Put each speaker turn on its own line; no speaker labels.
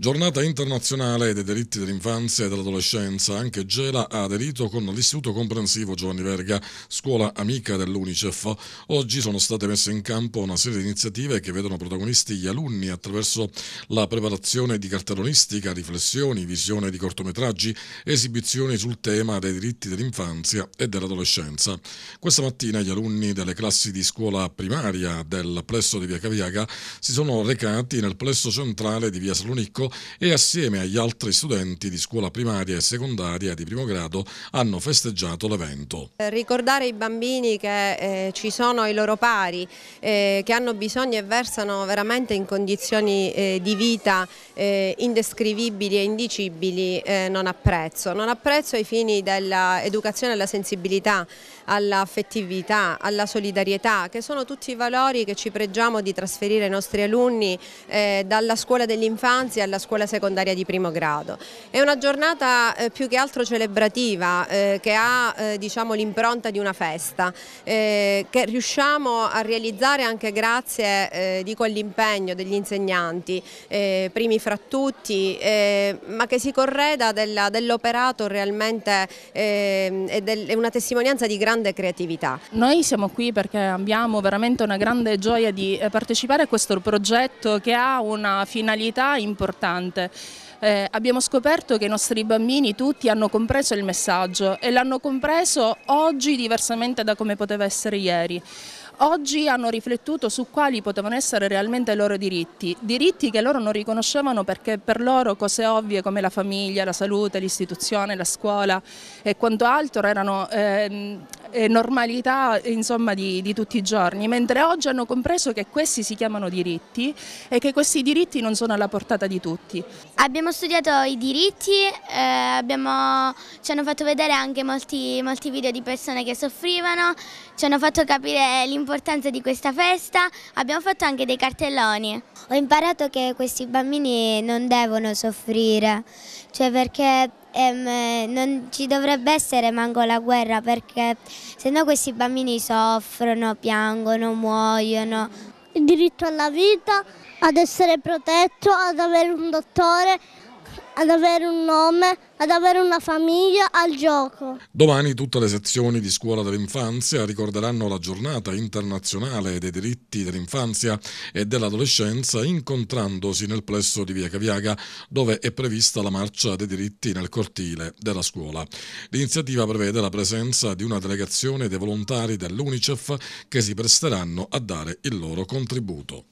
Giornata internazionale dei diritti dell'infanzia e dell'adolescenza, anche Gela ha aderito con l'Istituto Comprensivo Giovanni Verga, scuola amica dell'Unicef. Oggi sono state messe in campo una serie di iniziative che vedono protagonisti gli alunni attraverso la preparazione di cartellonistica, riflessioni, visione di cortometraggi, esibizioni sul tema dei diritti dell'infanzia e dell'adolescenza. Questa mattina gli alunni delle classi di scuola primaria del plesso di Via Caviaga si sono recati nel plesso centrale di Via Salonicco e assieme agli altri studenti di scuola primaria e secondaria di primo grado hanno festeggiato l'evento.
Ricordare i bambini che eh, ci sono i loro pari, eh, che hanno bisogno e versano veramente in condizioni eh, di vita eh, indescrivibili e indicibili eh, non apprezzo. Non apprezzo ai fini dell'educazione alla sensibilità, all'affettività, alla solidarietà, che sono tutti i valori che ci pregiamo di trasferire ai nostri alunni eh, dalla scuola dell'infanzia alla scuola secondaria di primo grado. È una giornata eh, più che altro celebrativa eh, che ha eh, diciamo, l'impronta di una festa eh, che riusciamo a realizzare anche grazie eh, all'impegno degli insegnanti, eh, primi fra tutti, ma che si correda dell'operato dell realmente ehm,
e del, è una testimonianza di grande creatività. Noi siamo qui perché abbiamo veramente una grande gioia di partecipare a questo progetto che ha una finalità importante importante. Eh, abbiamo scoperto che i nostri bambini tutti hanno compreso il messaggio e l'hanno compreso oggi diversamente da come poteva essere ieri. Oggi hanno riflettuto su quali potevano essere realmente i loro diritti, diritti che loro non riconoscevano perché per loro cose ovvie come la famiglia, la salute, l'istituzione, la scuola e quanto altro erano eh, eh, normalità insomma, di, di, tutti i giorni, mentre oggi hanno compreso che questi si chiamano diritti e che questi diritti non sono alla portata di tutti.
Abbiamo studiato i diritti, eh, abbiamo, ci hanno fatto vedere anche molti, molti video di persone che soffrivano, ci hanno fatto capire l'importanza di questa festa, abbiamo fatto anche dei cartelloni. Ho imparato che questi bambini non devono soffrire, cioè perché ehm, non ci dovrebbe essere manco la guerra perché se no questi bambini soffrono, piangono, muoiono. Il diritto alla vita, ad essere protetto, ad avere un dottore, ad avere un nome, ad avere una famiglia, al gioco.
Domani tutte le sezioni di Scuola dell'Infanzia ricorderanno la giornata internazionale dei diritti dell'infanzia e dell'adolescenza incontrandosi nel plesso di Via Caviaga dove è prevista la marcia dei diritti nel cortile della scuola. L'iniziativa prevede la presenza di una delegazione dei volontari dell'UNICEF che si presteranno a dare il loro contributo.